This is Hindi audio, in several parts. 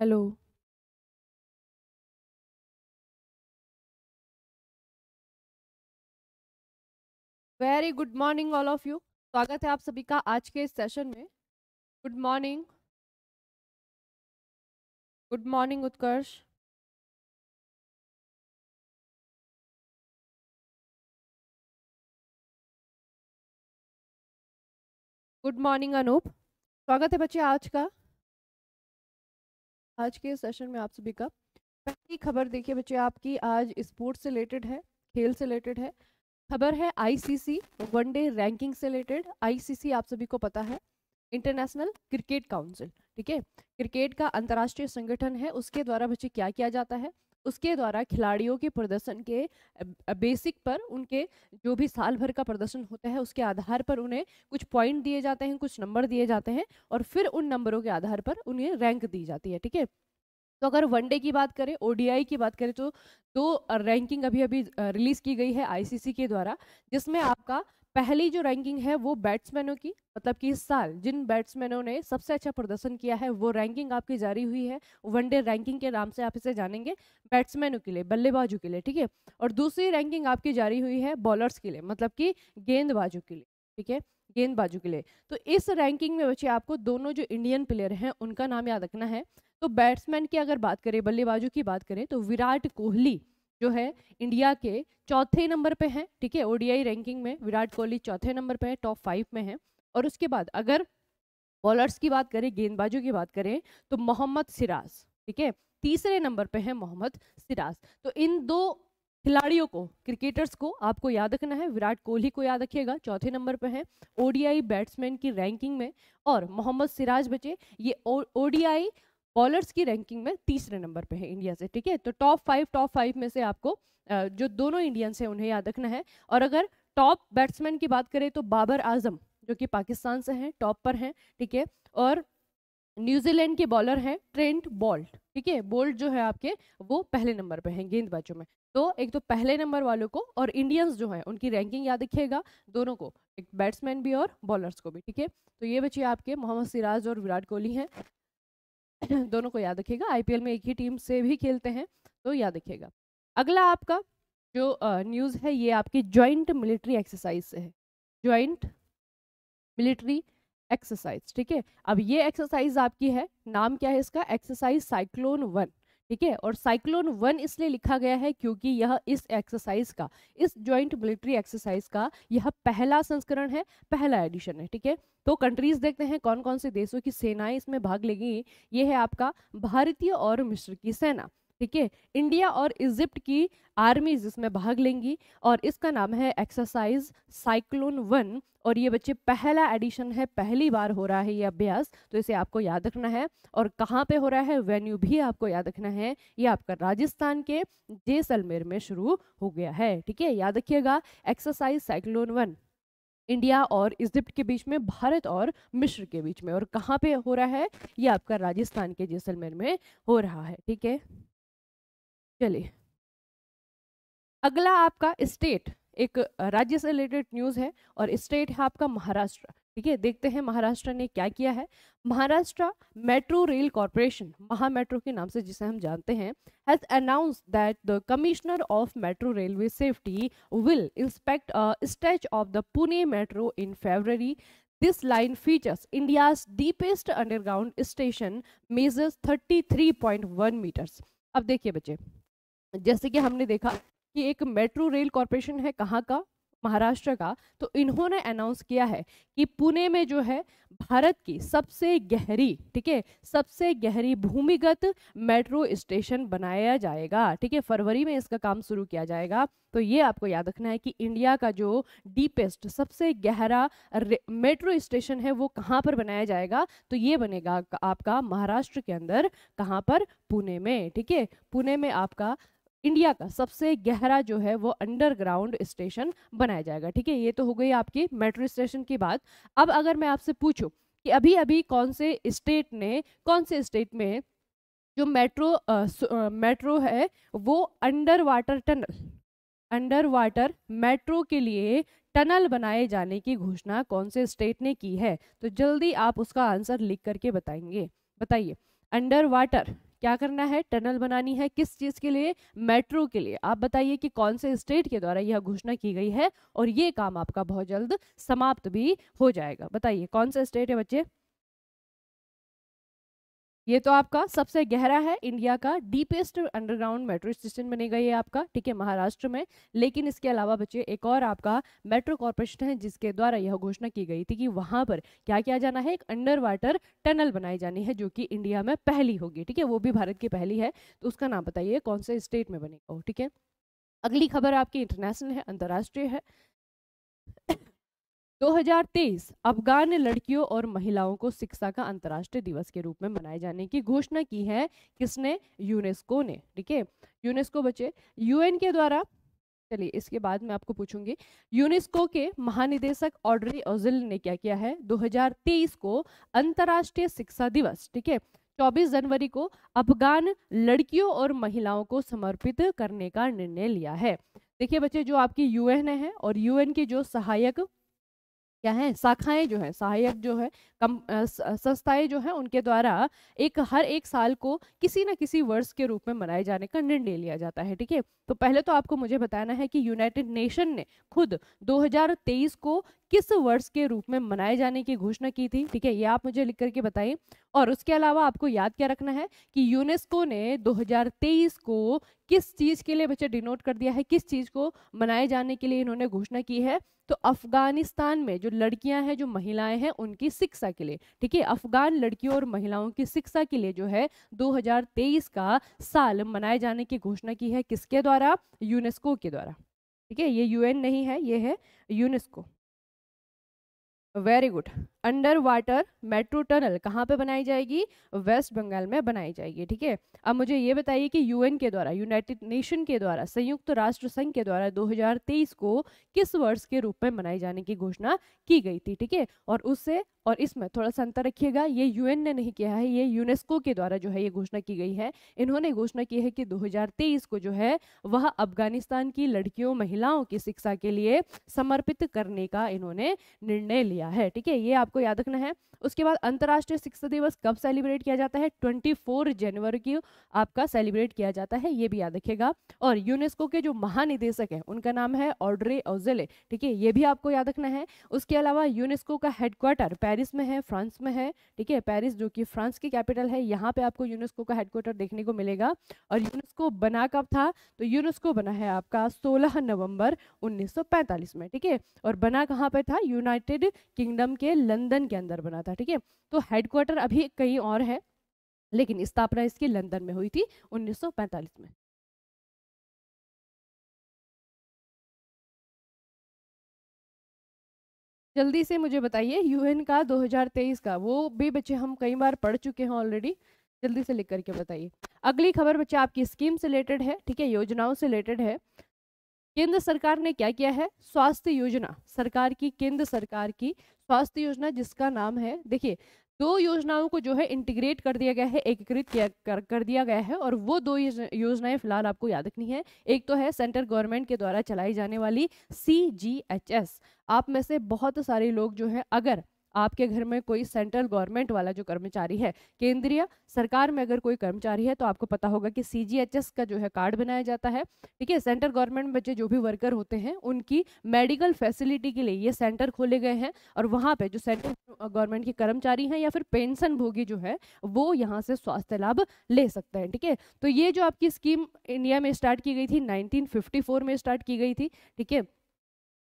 Hello very good morning all of you स्वागत है आप सभी का आज के इस सेशन में good morning good morning Utkarsh good morning Anup स्वागत है बच्चे आज का आज के सेशन में आप सभी का पहली खबर देखिए बच्चे आपकी आज स्पोर्ट्स से रिलेटेड है खेल से रिलेटेड है खबर है आईसीसी वनडे रैंकिंग से रिलेटेड आईसीसी आप सभी को पता है इंटरनेशनल क्रिकेट काउंसिल ठीक है क्रिकेट का अंतर्राष्ट्रीय संगठन है उसके द्वारा बच्चे क्या किया जाता है उसके द्वारा खिलाड़ियों के प्रदर्शन के बेसिक पर उनके जो भी साल भर का प्रदर्शन होता है उसके आधार पर उन्हें कुछ पॉइंट दिए जाते हैं कुछ नंबर दिए जाते हैं और फिर उन नंबरों के आधार पर उन्हें रैंक दी जाती है ठीक है तो अगर वनडे की बात करें ओडीआई की बात करें तो दो रैंकिंग अभी अभी रिलीज़ की गई है आईसीसी के द्वारा जिसमें आपका पहली जो रैंकिंग है वो बैट्समैनों की मतलब कि इस साल जिन बैट्समैनों ने सबसे अच्छा प्रदर्शन किया है वो रैंकिंग आपकी जारी हुई है वनडे रैंकिंग के नाम से आप इसे जानेंगे बैट्समैनों के लिए बल्लेबाजों के लिए ठीक है और दूसरी रैंकिंग आपकी जारी हुई है बॉलर्स के लिए मतलब कि गेंदबाजों के लिए ठीक है गेंदबाजों के लिए तो इस रैंकिंग में बच्चे आपको दोनों जो इंडियन प्लेयर हैं उनका नाम याद रखना है तो बैट्समैन की अगर बात करें बल्लेबाजों की बात करें तो विराट कोहली जो है इंडिया के चौथे नंबर पे हैं ठीक है ओडीआई रैंकिंग में विराट कोहली चौथे नंबर पे है टॉप फाइव में है और उसके बाद अगर बॉलर्स की बात करें गेंदबाजों की बात करें तो मोहम्मद सिराज ठीक है तीसरे नंबर पे है मोहम्मद सिराज तो इन दो खिलाड़ियों को क्रिकेटर्स को आपको याद रखना है विराट कोहली को याद रखिएगा चौथे नंबर पर है ओडीआई बैट्समैन की रैंकिंग में और मोहम्मद सिराज बचे ये ओडीआई बॉलर्स की रैंकिंग में तीसरे नंबर पे है इंडिया से ठीक है तो टॉप फाइव टॉप फाइव में से आपको जो दोनों इंडियंस हैं उन्हें याद रखना है और अगर टॉप बैट्समैन की बात करें तो बाबर आजम जो कि पाकिस्तान से हैं टॉप पर हैं ठीक है और न्यूजीलैंड के बॉलर हैं ट्रेंट बोल्ट ठीक है बोल्ट जो है आपके वो पहले नंबर पे हैं गेंदबाजों में तो एक तो पहले नंबर वालों को और इंडियंस जो हैं उनकी रैंकिंग याद रखिएगा दोनों को एक बैट्समैन भी और बॉलर्स को भी ठीक है तो ये बच्चे आपके मोहम्मद सिराज और विराट कोहली हैं दोनों को याद रखिएगा आईपीएल में एक ही टीम से भी खेलते हैं तो याद रखिएगा अगला आपका जो न्यूज़ है ये आपकी ज्वाइंट मिलिट्री एक्सरसाइज से है ज्वाइंट मिलिट्री एक्सरसाइज ठीक है अब ये एक्सरसाइज आपकी है नाम क्या है इसका एक्सरसाइज साइक्लोन वन ठीक है और साइक्लोन वन इसलिए लिखा गया है क्योंकि यह इस एक्सरसाइज का इस ज्वाइंट मिलिट्री एक्सरसाइज का यह पहला संस्करण है पहला एडिशन है ठीक है तो कंट्रीज देखते हैं कौन कौन से देशों की सेनाएं इसमें भाग लेगी ये है आपका भारतीय और मिश्र की सेना ठीक है इंडिया और इजिप्ट की आर्मीज इसमें भाग लेंगी और इसका नाम है एक्सरसाइज साइक्लोन वन और ये बच्चे पहला एडिशन है पहली बार हो रहा है ये अभ्यास तो इसे आपको याद रखना है और कहाँ पे हो रहा है वेन्यू भी आपको याद रखना है ये आपका राजस्थान के जैसलमेर में शुरू हो गया है ठीक है याद रखिएगा एक्सरसाइज साइक्लोन वन इंडिया और इजिप्ट के बीच में भारत और मिश्र के बीच में और कहाँ पे हो रहा है ये आपका राजस्थान के जैसलमेर में हो रहा है ठीक है चलिए अगला आपका स्टेट एक राज्य से रिलेटेड न्यूज है और स्टेट है आपका महाराष्ट्र ठीक है देखते हैं महाराष्ट्र ने क्या किया है Maharashtra metro rail corporation Mahametro के नाम से जिसे हम जानते हैं has announce that the commissioner of metro railway safety will inspect a stretch of the Pune metro in February this line features India's deepest underground station measures thirty metres अब देखिए बच्चे जैसे कि हमने देखा कि एक मेट्रो रेल कॉरपोरेशन है कहाँ का महाराष्ट्र का तो इन्होंने अनाउंस किया है कि पुणे में जो है भारत की सबसे गहरी ठीक है सबसे गहरी भूमिगत मेट्रो स्टेशन बनाया जाएगा ठीक है फरवरी में इसका काम शुरू किया जाएगा तो ये आपको याद रखना है कि इंडिया का जो डीपेस्ट सबसे गहरा मेट्रो स्टेशन है वो कहाँ पर बनाया जाएगा तो ये बनेगा आपका महाराष्ट्र के अंदर कहाँ पर पुणे में ठीक है पुणे में आपका इंडिया का सबसे गहरा जो है वो अंडरग्राउंड स्टेशन बनाया जाएगा ठीक है ये तो हो गई आपकी मेट्रो स्टेशन की बात अब अगर मैं आपसे पूछूं कि अभी अभी कौन से स्टेट ने कौन से स्टेट में जो मेट्रो आ, स, आ, मेट्रो है वो underwater tunnel underwater metro के लिए टनल बनाए जाने की घोषणा कौन से स्टेट ने की है तो जल्दी आप उसका आंसर लिख करके बताएंगे बताइए अंडर वाटर क्या करना है टनल बनानी है किस चीज़ के लिए मेट्रो के लिए आप बताइए कि कौन से स्टेट के द्वारा यह घोषणा की गई है और ये काम आपका बहुत जल्द समाप्त भी हो जाएगा बताइए कौन सा स्टेट है बच्चे ये तो आपका सबसे गहरा है इंडिया का डीपेस्ट अंडरग्राउंड मेट्रो स्टेशन बनेगा ये आपका ठीक है महाराष्ट्र में लेकिन इसके अलावा बच्चे एक और आपका मेट्रो कॉरपोरेशन है जिसके द्वारा यह घोषणा की गई थी कि वहां पर क्या किया जाना है एक अंडर वाटर टनल बनाई जानी है जो कि इंडिया में पहली होगी ठीक है वो भी भारत की पहली है तो उसका नाम बताइए कौन से स्टेट में बनेगा ठीक है अगली खबर आपकी इंटरनेशनल है अंतर्राष्ट्रीय है 2023 अफगान लड़कियों और महिलाओं को शिक्षा का अंतर्राष्ट्रीय दिवस के रूप में मनाए जाने की घोषणा की है किसने यूनेस्को ने ठीक है यूनेस्को बचे यूएन के द्वारा चलिए इसके बाद मैं आपको पूछूंगी यूनेस्को के महानिदेशक ऑड्री ओजिल ने क्या किया है 2023 को अंतर्राष्ट्रीय शिक्षा दिवस ठीक है 24 जनवरी को अफगान लड़कियों और महिलाओं को समर्पित करने का निर्णय लिया है देखिए बच्चे जो आपकी यूएन है और यूएन के जो सहायक क्या है शाखाएं जो है सहायक जो है कम संस्थाएं जो है उनके द्वारा एक हर एक साल को किसी न किसी वर्ष के रूप में मनाए जाने का निर्णय लिया जाता है ठीक है तो पहले तो आपको मुझे बताना है कि यूनाइटेड नेशन ने खुद 2023 को किस वर्ष के रूप में मनाए जाने की घोषणा की थी ठीक है ये आप मुझे लिख करके बताए और उसके अलावा आपको याद क्या रखना है कि यूनेस्को ने 2023 को किस चीज़ के लिए बच्चे डिनोट कर दिया है किस चीज़ को मनाए जाने के लिए इन्होंने घोषणा की है तो अफगानिस्तान में जो लड़कियां हैं जो महिलाएं हैं उनकी शिक्षा के लिए ठीक है अफगान लड़कियों और महिलाओं की शिक्षा के लिए जो है 2023 का साल मनाए जाने की घोषणा की है किसके द्वारा यूनेस्को के द्वारा ठीक है ये यूएन नहीं है ये है UNESCO very good underwater metro tunnel कहाँ पे बनाई जाएगी वेस्ट बंगाल में बनाई जाएगी ठीक है अब मुझे ये बताइए कि यूएन के द्वारा यूनाइटेड नेशन के द्वारा संयुक्त तो राष्ट्र संघ के द्वारा 2023 को किस वर्ष के रूप में मनाई जाने की घोषणा की गई थी ठीक है और उससे और इसमें थोड़ा सा अंतर रखिएगा ये यूएन ने नहीं किया है ये यूनेस्को के द्वारा जो है ये घोषणा की गई है इन्होंने घोषणा की है कि 2023 को जो है वह अफगानिस्तान की लड़कियों महिलाओं की शिक्षा के लिए समर्पित करने का इन्होंने निर्णय लिया है ठीक है ये आप आपको याद रखना है उसके बाद अंतर्राष्ट्रीय शिक्षा दिवस कब सेलिब्रेट किया जाता है 24 जनवरी की आपका सेलिब्रेट किया जाता है ये भी याद रखिएगा और यूनेस्को के जो महानिदेशक हैं उनका नाम है ऑर्ड्रे ओजेले ठीक है ये भी आपको याद रखना है उसके अलावा यूनेस्को का हेडक्वार्टर पेरिस में है फ्रांस में है ठीक है पेरिस जो कि फ्रांस की कैपिटल है यहाँ पे आपको यूनेस्को का हेडक्वार्टर देखने को मिलेगा और यूनेस्को बना कब था तो यूनेस्को बना है आपका सोलह नवम्बर उन्नीस में ठीक है और बना कहाँ पे था यूनाइटेड किंगडम के लंदन लंदन के अंदर बना था ठीक है तो हेडक्वार्टर अभी कहीं और है लेकिन स्थापना इसकी लंदन में हुई थी 1945 में जल्दी से मुझे बताइए यूएन का 2023 का वो भी बच्चे हम कई बार पढ़ चुके हैं ऑलरेडी जल्दी से लिख करके बताइए अगली खबर बच्चे आपकी स्कीम से रिलेटेड है ठीक है योजनाओं से रिलेटेड है केंद्र सरकार ने क्या किया है स्वास्थ्य योजना सरकार की केंद्र सरकार की स्वास्थ्य योजना जिसका नाम है देखिए दो योजनाओं को जो है इंटीग्रेट कर दिया गया है एकीकृत किया कर, कर दिया गया है और वो दो योजनाएं फिलहाल आपको याद रखनी है एक तो है सेंट्रल गवर्नमेंट के द्वारा चलाई जाने वाली सी आप में से बहुत सारे लोग जो है अगर आपके घर में कोई सेंट्रल गवर्नमेंट वाला जो कर्मचारी है केंद्रीय सरकार में अगर कोई कर्मचारी है तो आपको पता होगा कि सी का जो है कार्ड बनाया जाता है ठीक है सेंट्रल गवर्नमेंट में जो भी वर्कर होते हैं उनकी मेडिकल फैसिलिटी के लिए ये सेंटर खोले गए हैं और वहाँ पे जो सेंट्रल गवर्नमेंट के कर्मचारी हैं या फिर पेंशन भोगी जो है वो यहाँ से स्वास्थ्य लाभ ले सकते हैं ठीक है तो ये जो आपकी स्कीम इंडिया में स्टार्ट की गई थी नाइनटीन में स्टार्ट की गई थी ठीक है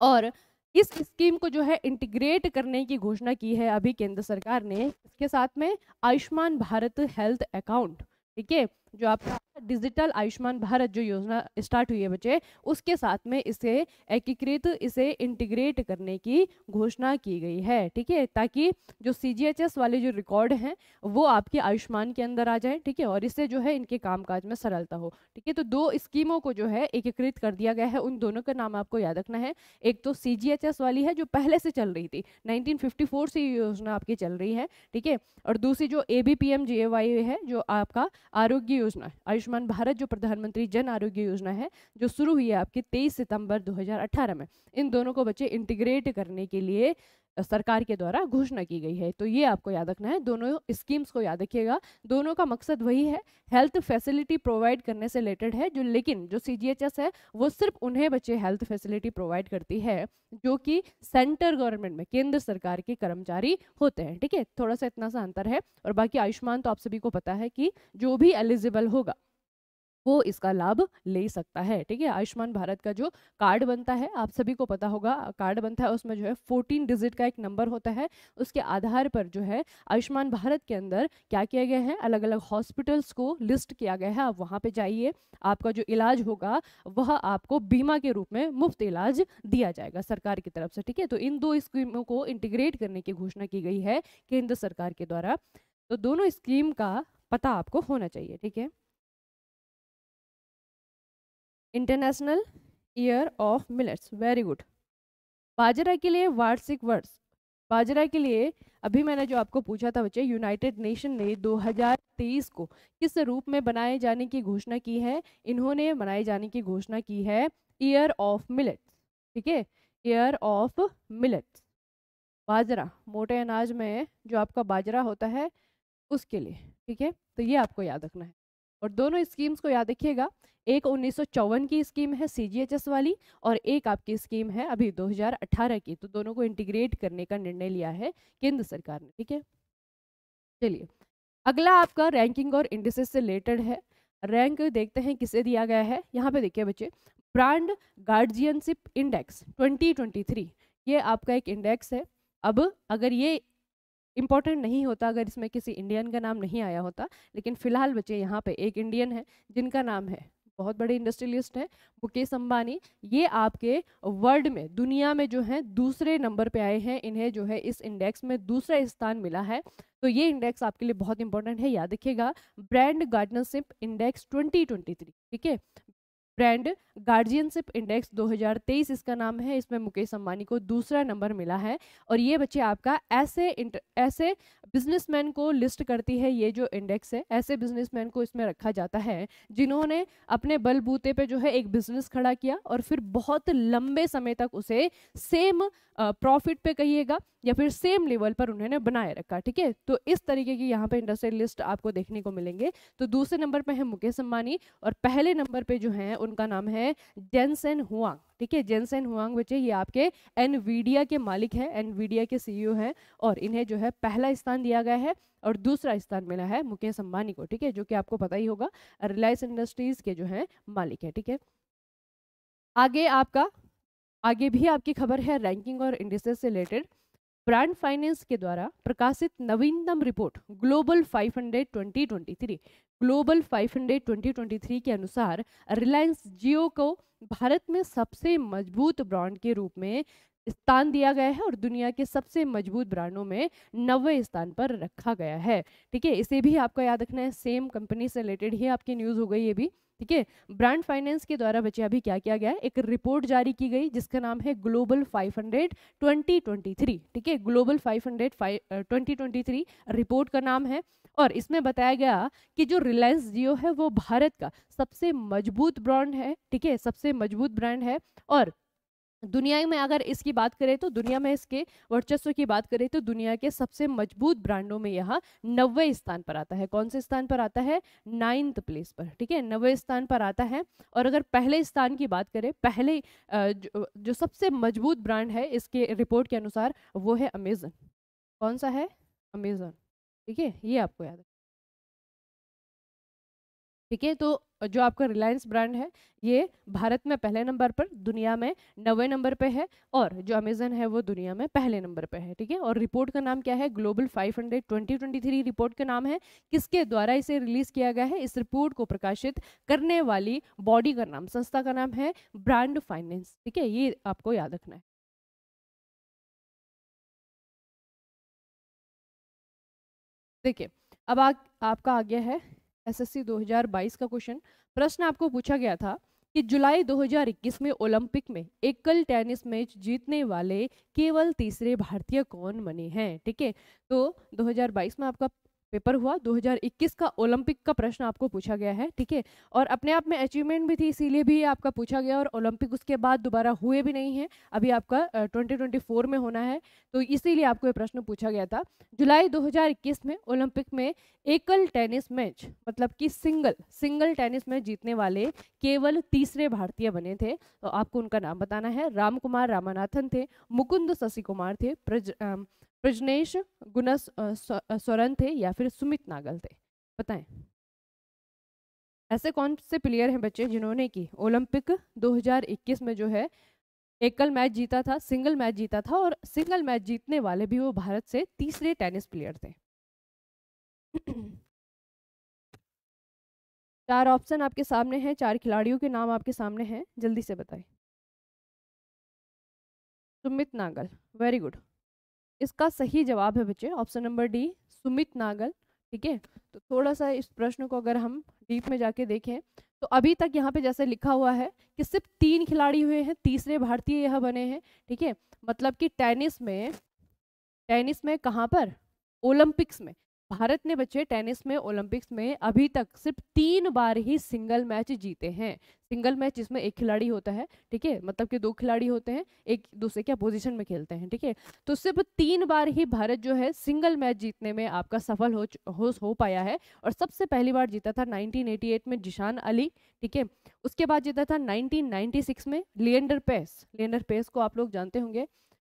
और इस स्कीम को जो है इंटीग्रेट करने की घोषणा की है अभी केंद्र सरकार ने इसके साथ में आयुष्मान भारत हेल्थ अकाउंट ठीक है जो आपका डिजिटल आयुष्मान भारत जो योजना स्टार्ट हुई है बच्चे उसके साथ में इसे एकीकृत इसे इंटीग्रेट करने की घोषणा की गई है ठीक है ताकि जो सी वाले जो रिकॉर्ड हैं वो आपके आयुष्मान के अंदर आ जाए ठीक है और इससे जो है इनके कामकाज में सरलता हो ठीक है तो दो स्कीमों को जो है एकीकृत कर दिया गया है उन दोनों का नाम आपको याद रखना है एक तो सी वाली है जो पहले से चल रही थी नाइनटीन से ये योजना आपकी चल रही है ठीक है और दूसरी जो ए है जो आपका आरोग्य योजना आयुष्मान भारत जो प्रधानमंत्री जन आरोग्य योजना है जो शुरू हुई है आपकी तेईस सितंबर 2018 में इन दोनों को बच्चे इंटीग्रेट करने के लिए सरकार के द्वारा घोषणा की गई है तो ये आपको याद रखना है दोनों स्कीम्स को याद रखिएगा दोनों का मकसद वही है हेल्थ फैसिलिटी प्रोवाइड करने से रिलेटेड है जो लेकिन जो सी है वो सिर्फ उन्हें बच्चे हेल्थ फैसिलिटी प्रोवाइड करती है जो कि सेंटर गवर्नमेंट में केंद्र सरकार के कर्मचारी होते हैं ठीक है थोड़ा सा इतना सा अंतर है और बाकी आयुष्मान तो आप सभी को पता है कि जो भी एलिजिबल होगा वो इसका लाभ ले सकता है ठीक है आयुष्मान भारत का जो कार्ड बनता है आप सभी को पता होगा कार्ड बनता है उसमें जो है फोर्टीन डिजिट का एक नंबर होता है उसके आधार पर जो है आयुष्मान भारत के अंदर क्या किया गया है अलग अलग हॉस्पिटल्स को लिस्ट किया गया है आप वहाँ पर जाइए आपका जो इलाज होगा वह आपको बीमा के रूप में मुफ्त इलाज दिया जाएगा सरकार की तरफ से ठीक है तो इन दो स्कीमों को इंटीग्रेट करने की घोषणा की गई है केंद्र सरकार के द्वारा तो दोनों स्कीम का पता आपको होना चाहिए ठीक है international year of millets very good बाजरा के लिए वार्षिक वर्ष बाजरा के लिए अभी मैंने जो आपको पूछा था बच्चे यूनाइटेड नेशन ने 2023 को किस रूप में बनाए जाने की घोषणा की है इन्होंने बनाए जाने की घोषणा की है ईयर ऑफ मिलेट्स ठीक है ईयर ऑफ मिलट्स बाजरा मोटे अनाज में जो आपका बाजरा होता है उसके लिए ठीक है तो ये आपको याद रखना है और दोनों स्कीम्स को याद रखिएगा एक उन्नीस की स्कीम है एस वाली और एक आपकी स्कीम है अभी 2018 की तो दोनों को इंटीग्रेट करने का निर्णय लिया है केंद्र सरकार ने ठीक है चलिए अगला आपका रैंकिंग और इंडिसेस से रिलेटेड है रैंक देखते हैं किसे दिया गया है यहाँ पे देखिए बच्चे ब्रांड गार्जियनशिप इंडेक्स 2023 ये आपका एक इंडेक्स है अब अगर ये इंपॉर्टेंट नहीं होता अगर इसमें किसी इंडियन का नाम नहीं आया होता लेकिन फ़िलहाल बच्चे यहाँ पे एक इंडियन है जिनका नाम है बहुत बड़े इंडस्ट्रियलिस्ट हैं मुकेश अंबानी ये आपके वर्ल्ड में दुनिया में जो है दूसरे नंबर पे आए हैं इन्हें जो है इस इंडेक्स में दूसरा स्थान मिला है तो ये इंडेक्स आपके लिए बहुत इंपॉर्टेंट है याद रखिएगा ब्रांड गार्डनरशिप इंडेक्स 2023 ठीक है ब्रांड गार्जियनशिप इंडेक्स 2023 इसका नाम है इसमें मुकेश अंबानी को दूसरा नंबर मिला है और ये बच्चे आपका ऐसे ऐसे बिजनेसमैन को लिस्ट करती है ये जो इंडेक्स है ऐसे बिजनेसमैन को इसमें रखा जाता है जिन्होंने अपने बलबूते पे जो है एक बिजनेस खड़ा किया और फिर बहुत लंबे समय तक उसे सेम प्रॉफिट पे कहिएगा या फिर सेम लेवल पर उन्होंने बनाए रखा ठीक है तो इस तरीके की यहाँ पे इंडस्ट्रियलिस्ट आपको देखने को मिलेंगे तो दूसरे नंबर पे है मुकेश अंबानी और पहले नंबर पे जो है उनका नाम है जेनसेन हुआंग ठीक है जेनसेन हुआंग बच्चे ये आपके एनवीडिया के मालिक हैं एनवीडिया के सीईओ e हैं और इन्हें जो है पहला स्थान दिया गया है और दूसरा स्थान मिला है मुकेश अंबानी को ठीक है जो कि आपको पता ही होगा रिलायंस इंडस्ट्रीज के जो है मालिक है ठीक है आगे आपका आगे भी आपकी खबर है रैंकिंग और इंडस्ट्रीज से रिलेटेड ब्रांड फाइनेंस के द्वारा प्रकाशित नवीनतम रिपोर्ट ग्लोबल 500 2023 ग्लोबल 500 2023 के अनुसार रिलायंस जियो को भारत में सबसे मजबूत ब्रांड के रूप में स्थान दिया गया है और दुनिया के सबसे मजबूत ब्रांडों में नब्बे स्थान पर रखा गया है ठीक है इसे भी आपको याद रखना है सेम कंपनी से रिलेटेड ही आपकी न्यूज़ हो गई ये भी ठीक है ब्रांड फाइनेंस के द्वारा बच्चे अभी क्या किया गया है एक रिपोर्ट जारी की गई जिसका नाम है ग्लोबल 500 2023 ठीक है ग्लोबल 500 2023 रिपोर्ट का नाम है और इसमें बताया गया कि जो रिलायंस जियो है वो भारत का सबसे मजबूत ब्रांड है ठीक है सबसे मजबूत ब्रांड है और दुनिया में अगर इसकी बात करें तो दुनिया में इसके वर्चस्व की बात करें तो दुनिया के सबसे मजबूत ब्रांडों में यह नब्बे स्थान पर आता है कौन से स्थान पर आता है नाइन्थ प्लेस पर ठीक है नब्बे स्थान पर आता है और अगर पहले स्थान की बात करें पहले जो, जो सबसे मजबूत ब्रांड है इसके रिपोर्ट के अनुसार वो है अमेजन कौन सा है अमेजन ठीक है ये आपको याद ठीक है तो जो आपका रिलायंस ब्रांड है ये भारत में पहले नंबर पर दुनिया में नवे नंबर पे है और जो अमेजन है वो दुनिया में पहले नंबर पे है ठीक है और रिपोर्ट का नाम क्या है ग्लोबल 500 2023 रिपोर्ट का नाम है किसके द्वारा इसे रिलीज किया गया है इस रिपोर्ट को प्रकाशित करने वाली बॉडी का नाम संस्था का नाम है ब्रांड फाइनेंस ठीक है ये आपको याद रखना है देखिए अब आ, आपका आ गया है एसएससी 2022 का क्वेश्चन प्रश्न आपको पूछा गया था कि जुलाई 2021 में ओलंपिक में एकल टेनिस मैच जीतने वाले केवल तीसरे भारतीय कौन बने हैं ठीक है तो 2022 में आपका पेपर हुआ 2021 का ओलंपिक का प्रश्न आपको पूछा गया है ठीक है और अपने आप में अचीवमेंट भी थी इसीलिए भी आपका पूछा गया और ओलंपिक उसके बाद दोबारा हुए भी नहीं है अभी आपका ट्वेंटी ट्वेंटी में होना है तो इसीलिए आपको ये प्रश्न पूछा गया था जुलाई 2021 में ओलंपिक में एकल टेनिस मैच मतलब कि सिंगल सिंगल टेनिस मैच जीतने वाले केवल तीसरे भारतीय बने थे तो आपको उनका नाम बताना है राम कुमार रामानाथन थे मुकुंद शशि कुमार थे प्रज प्रजनेश गुना सोरन थे या फिर सुमित नागल थे बताएं ऐसे कौन से प्लेयर हैं बच्चे जिन्होंने कि ओलंपिक 2021 में जो है एकल मैच जीता था सिंगल मैच जीता था और सिंगल मैच जीतने वाले भी वो भारत से तीसरे टेनिस प्लेयर थे चार ऑप्शन आपके सामने हैं चार खिलाड़ियों के नाम आपके सामने हैं जल्दी से बताएं सुमित नागल वेरी गुड इसका सही जवाब है बच्चे option number D Sumit Nagal ठीक है तो थोड़ा सा इस प्रश्न को अगर हम डीप में जाके देखें तो अभी तक यहाँ पे जैसे लिखा हुआ है कि सिर्फ तीन खिलाड़ी हुए हैं तीसरे भारतीय यह बने हैं ठीक है मतलब कि टेनिस में टेनिस में कहाँ पर ओलंपिक्स में भारत ने बच्चे टेनिस में ओलंपिक्स में अभी तक सिर्फ तीन बार ही सिंगल मैच जीते हैं सिंगल मैच जिसमें एक खिलाड़ी होता है ठीक है मतलब कि दो खिलाड़ी होते हैं एक दूसरे के अपोजिशन में खेलते हैं ठीक है तो सिर्फ तीन बार ही भारत जो है सिंगल मैच जीतने में आपका सफल हो हो, हो पाया है और सबसे पहली बार जीता था 1988 में जिशान अली ठीक है उसके बाद जीता था 1996 में लियंडर पेस लियंडर पेस को आप लोग जानते होंगे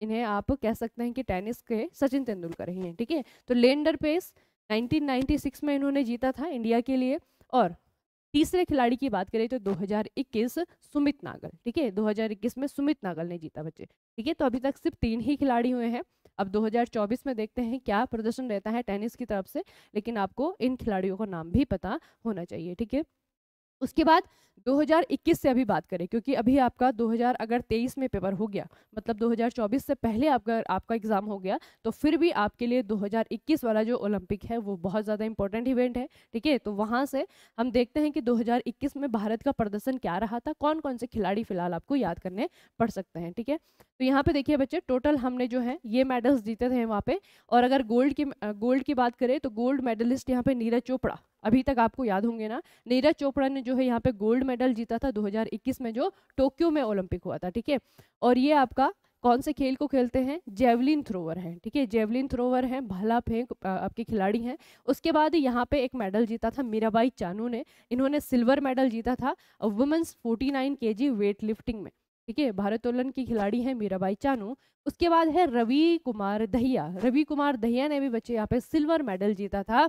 इन्हें आप कह सकते हैं कि टेनिस के सचिन तेंदुलकर ही हैं ठीक है तो लेंडर पेस 1996 में इन्होंने जीता था इंडिया के लिए और तीसरे खिलाड़ी की बात करें तो 2021 सुमित नागल ठीक है 2021 में सुमित नागल ने जीता बच्चे ठीक है तो अभी तक सिर्फ तीन ही खिलाड़ी हुए हैं अब 2024 में देखते हैं क्या प्रदर्शन रहता है टेनिस की तरफ से लेकिन आपको इन खिलाड़ियों का नाम भी पता होना चाहिए ठीक है उसके बाद 2021 से अभी बात करें क्योंकि अभी आपका 2000 अगर 23 में पेपर हो गया मतलब 2024 से पहले आपका आपका एग्ज़ाम हो गया तो फिर भी आपके लिए 2021 वाला जो ओलंपिक है वो बहुत ज़्यादा इंपॉर्टेंट इवेंट है ठीक है तो वहाँ से हम देखते हैं कि 2021 में भारत का प्रदर्शन क्या रहा था कौन कौन से खिलाड़ी फिलहाल आपको याद करने पड़ सकते हैं ठीक है तो यहाँ पर देखिए बच्चे टोटल हमने जो है ये मेडल्स जीते थे वहाँ पर और अगर गोल्ड की गोल्ड की बात करें तो गोल्ड मेडलिस्ट यहाँ पर नीरज चोपड़ा अभी तक आपको याद होंगे ना नीरज चोपड़ा ने जो है यहाँ पे गोल्ड मेडल जीता था 2021 में जो टोक्यो में ओलंपिक हुआ था ठीक है और ये आपका कौन से खेल को खेलते हैं जेवलिन थ्रोवर हैं ठीक है जेवलिन थ्रोवर हैं भाला फेंक आपके खिलाड़ी हैं उसके बाद यहाँ पे एक मेडल जीता था मीराबाई चानू ने इन्होंने सिल्वर मेडल जीता था वुमेंस 49 केजी वेट लिफ्टिंग में ठीक है भारत्तोलन की खिलाड़ी है मीराबाई चानू उसके बाद है रवि कुमार दहिया रवि कुमार दहिया ने भी बच्चे यहाँ पे सिल्वर मेडल जीता था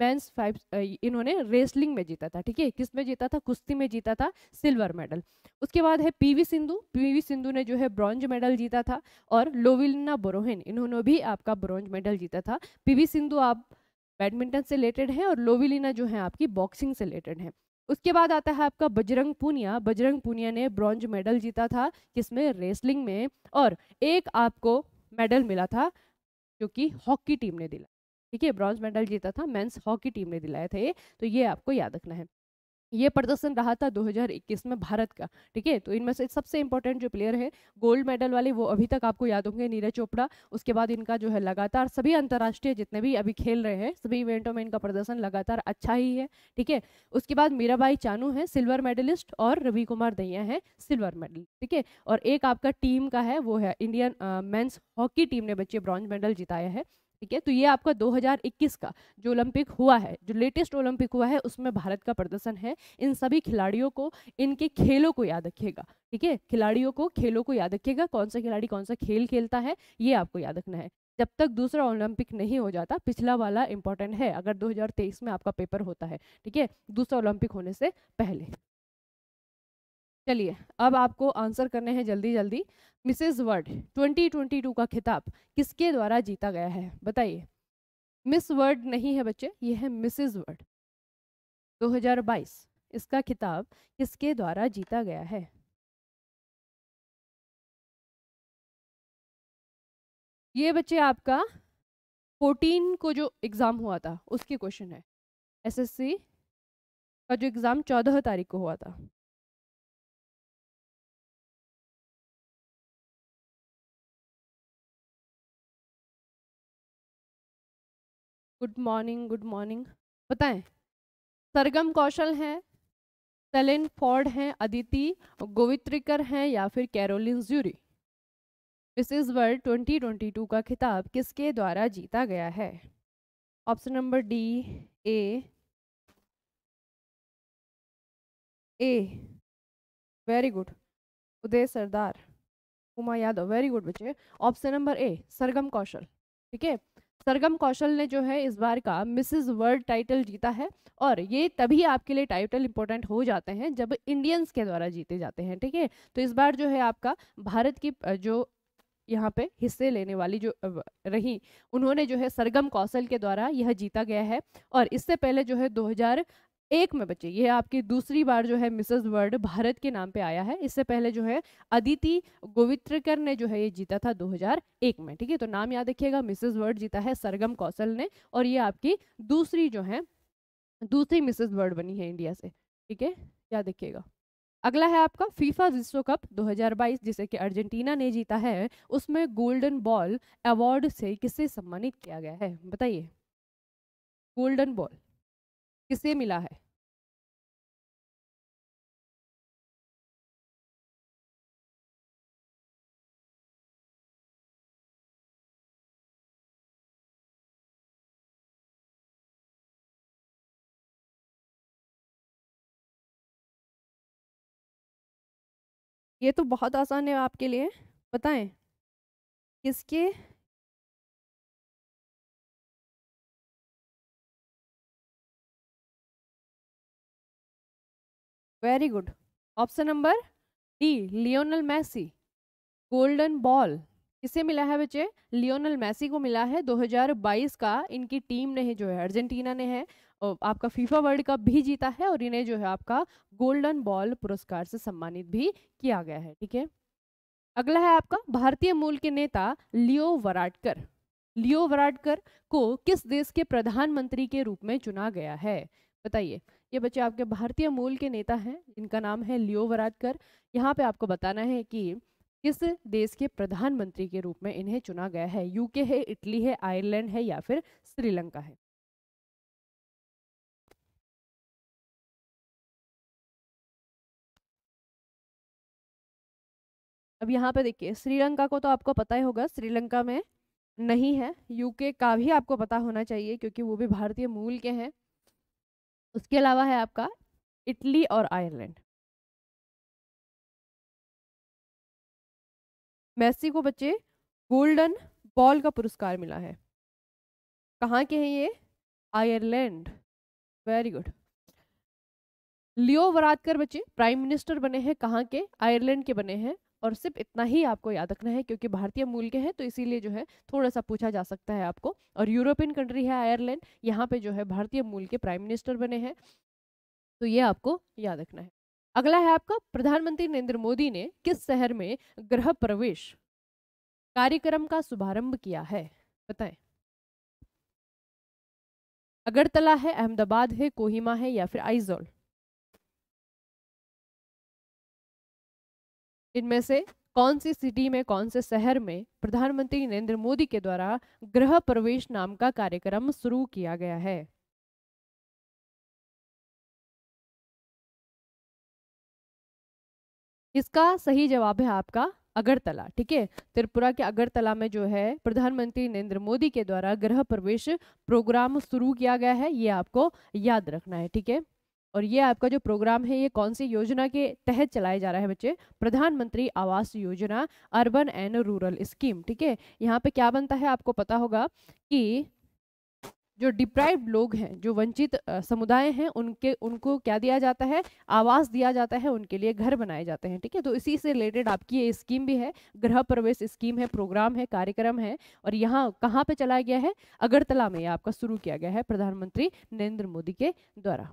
मेंस फाइव इन्होंने रेसलिंग में जीता था ठीक है किस में जीता था कुश्ती में जीता था सिल्वर मेडल उसके बाद है पीवी सिंधु पीवी सिंधु ने जो है ब्रॉन्ज मेडल जीता था और लोविलना बोरोहिन इन्होंने भी आपका ब्रॉन्ज मेडल जीता था पी सिंधु आप बैडमिंटन से रिलेटेड है और लोविलिना जो है आपकी बॉक्सिंग से रिलेटेड है उसके बाद आता है आपका बजरंग पूनिया बजरंग पूनिया ने ब्रॉन्ज मेडल जीता था किसमें रेसलिंग में और एक आपको मेडल मिला था जो कि हॉकी टीम ने दिला ठीक है ब्रॉन्ज मेडल जीता था मेंस हॉकी टीम ने दिलाया था ये तो ये आपको याद रखना है ये प्रदर्शन रहा था 2021 में भारत का ठीक है तो इनमें से सबसे इंपॉर्टेंट जो प्लेयर है गोल्ड मेडल वाले वो अभी तक आपको याद होंगे नीरज चोपड़ा उसके बाद इनका जो है लगातार सभी अंतर्राष्ट्रीय जितने भी अभी खेल रहे हैं सभी इवेंटों में इनका प्रदर्शन लगातार अच्छा ही है ठीक है उसके बाद मीराबाई चानू है सिल्वर मेडलिस्ट और रवि कुमार दैया है सिल्वर मेडल ठीक है और एक आपका टीम का है वो है इंडियन मैंस हॉकी टीम ने बच्चे ब्रॉन्ज मेडल जिताया है ठीक है तो ये आपका 2021 का जो ओलंपिक हुआ है जो लेटेस्ट ओलंपिक हुआ है उसमें भारत का प्रदर्शन है इन सभी खिलाड़ियों को इनके खेलों को याद रखिएगा ठीक है खिलाड़ियों को खेलों को याद रखिएगा कौन सा खिलाड़ी कौन सा खेल खेलता है ये आपको याद रखना है जब तक दूसरा ओलंपिक नहीं हो जाता पिछला वाला इंपॉर्टेंट है अगर 2023 में आपका पेपर होता है ठीक है दूसरा ओलंपिक होने से पहले चलिए अब आपको आंसर करने हैं जल्दी जल्दी मिसेज वर्ल्ड 2022 का खिताब किसके द्वारा जीता गया है बताइए मिस वर्ल्ड नहीं है बच्चे ये है मिसेज वर्ल्ड 2022 इसका खिताब किसके द्वारा जीता गया है ये बच्चे आपका 14 को जो एग्ज़ाम हुआ था उसके क्वेश्चन है एसएससी का जो एग्ज़ाम 14 तारीख को हुआ था गुड मॉर्निंग गुड मॉर्निंग बताएं सरगम कौशल हैं सेलिन फॉर्ड हैं अदिति गोवित्रिकर हैं या फिर कैरोलिन ज्यूरी इज वर्ल्ड 2022 का खिताब किसके द्वारा जीता गया है option number D A A very good Uday Sardar Uma Yadav very good बच्चे option number A Sargam Kaushal ठीक है सरगम कौशल ने जो है इस बार का मिसेस वर्ल्ड टाइटल जीता है और ये तभी आपके लिए टाइटल इंपॉर्टेंट हो जाते हैं जब इंडियंस के द्वारा जीते जाते हैं ठीक है तो इस बार जो है आपका भारत की जो यहाँ पे हिस्से लेने वाली जो रही उन्होंने जो है सरगम कौशल के द्वारा यह जीता गया है और इससे पहले जो है 2000 एक में बचे ये आपकी दूसरी बार जो है मिसेज वर्ल्ड भारत के नाम पे आया है इससे पहले जो है अदिति गोवित्रकर ने जो है ये जीता था 2001 में ठीक है तो नाम याद रखिएगा मिसेज वर्ल्ड जीता है सरगम कौशल ने और ये आपकी दूसरी जो है दूसरी मिसेज वर्ल्ड बनी है इंडिया से ठीक है याद रखिएगा अगला है आपका फीफा विश्व कप 2022 जिसे कि अर्जेंटीना ने जीता है उसमें गोल्डन बॉल अवार्ड से किसे सम्मानित किया गया है बताइए गोल्डन बॉल किसे मिला है ये तो बहुत आसान है आपके लिए बताएं किसके very good option number D Lionel Messi golden ball किसे मिला है बच्चे लियोनल मैसी को मिला है 2022 का इनकी टीम ने जो है अर्जेंटीना ने है आपका फीफा वर्ल्ड कप भी जीता है और इन्हें जो है आपका गोल्डन बॉल पुरस्कार से सम्मानित भी किया गया है ठीक है अगला है आपका भारतीय मूल के नेता लियो वराडकर लियो वराडकर को किस देश के प्रधानमंत्री के रूप में चुना गया है बताइए ये बच्चे आपके भारतीय मूल के नेता हैं इनका नाम है लियो वरादकर यहाँ पे आपको बताना है कि किस देश के प्रधानमंत्री के रूप में इन्हें चुना गया है यूके है इटली है आयरलैंड है या फिर श्रीलंका है अब यहाँ पे देखिए श्रीलंका को तो आपको पता ही होगा श्रीलंका में नहीं है यूके का भी आपको पता होना चाहिए क्योंकि वो भी भारतीय मूल के हैं उसके अलावा है आपका इटली और आयरलैंड मेसी को बच्चे गोल्डन बॉल का पुरस्कार मिला है कहाँ के हैं ये Ireland very good Leo Varadkar बच्चे प्राइम मिनिस्टर बने हैं कहाँ के आयरलैंड के बने हैं और सिर्फ इतना ही आपको याद रखना है क्योंकि भारतीय मूल के हैं तो इसीलिए जो है थोड़ा सा पूछा जा सकता है आपको और यूरोपियन कंट्री है आयरलैंड यहाँ पे जो है भारतीय मूल के प्राइम मिनिस्टर बने हैं तो ये आपको याद रखना है अगला है आपका प्रधानमंत्री नरेंद्र मोदी ने किस शहर में गृह प्रवेश कार्यक्रम का शुभारंभ किया है बताएं अगरतला है अहमदाबाद है कोहिमा है या फिर आइजोल इनमें से कौन सी सिटी में कौन से शहर में प्रधानमंत्री नरेंद्र मोदी के द्वारा गृह प्रवेश नाम का कार्यक्रम शुरू किया गया है इसका सही जवाब है आपका अगरतला ठीक है त्रिपुरा के अगरतला में जो है प्रधानमंत्री नरेंद्र मोदी के द्वारा गृह प्रवेश प्रोग्राम शुरू किया गया है ये आपको याद रखना है ठीक है और ये आपका जो प्रोग्राम है ये कौन सी योजना के तहत चलाया जा रहा है बच्चे प्रधानमंत्री आवास योजना अर्बन एंड रूरल स्कीम ठीक है यहाँ पे क्या बनता है आपको पता होगा कि जो डिप्राइव्ड लोग हैं जो वंचित समुदाय हैं उनके उनको क्या दिया जाता है आवास दिया जाता है उनके लिए घर बनाए जाते हैं ठीक है तो इसी से रिलेटेड आपकी ये स्कीम भी है गृह प्रवेश स्कीम है प्रोग्राम है कार्यक्रम है और यहाँ कहाँ पे चलाया गया है अगरतला में आपका शुरू किया गया है प्रधानमंत्री नरेंद्र मोदी के द्वारा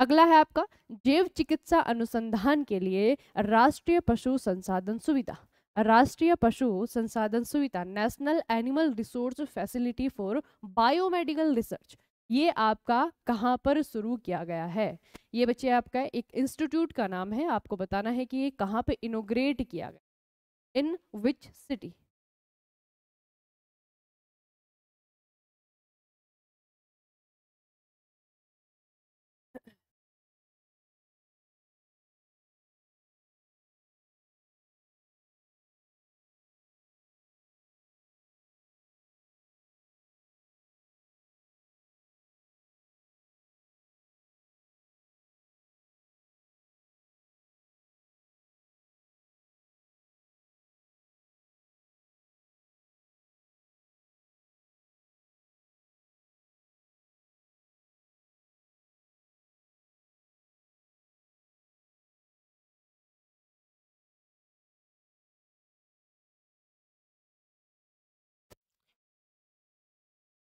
अगला है आपका जैव चिकित्सा अनुसंधान के लिए राष्ट्रीय पशु संसाधन सुविधा राष्ट्रीय पशु संसाधन सुविधा national animal resource facility for biomedical research ये आपका कहाँ पर शुरू किया गया है ये बच्चे आपका एक इंस्टीट्यूट का नाम है आपको बताना है कि ये कहाँ पर इनोग्रेट किया गया इन विच सिटी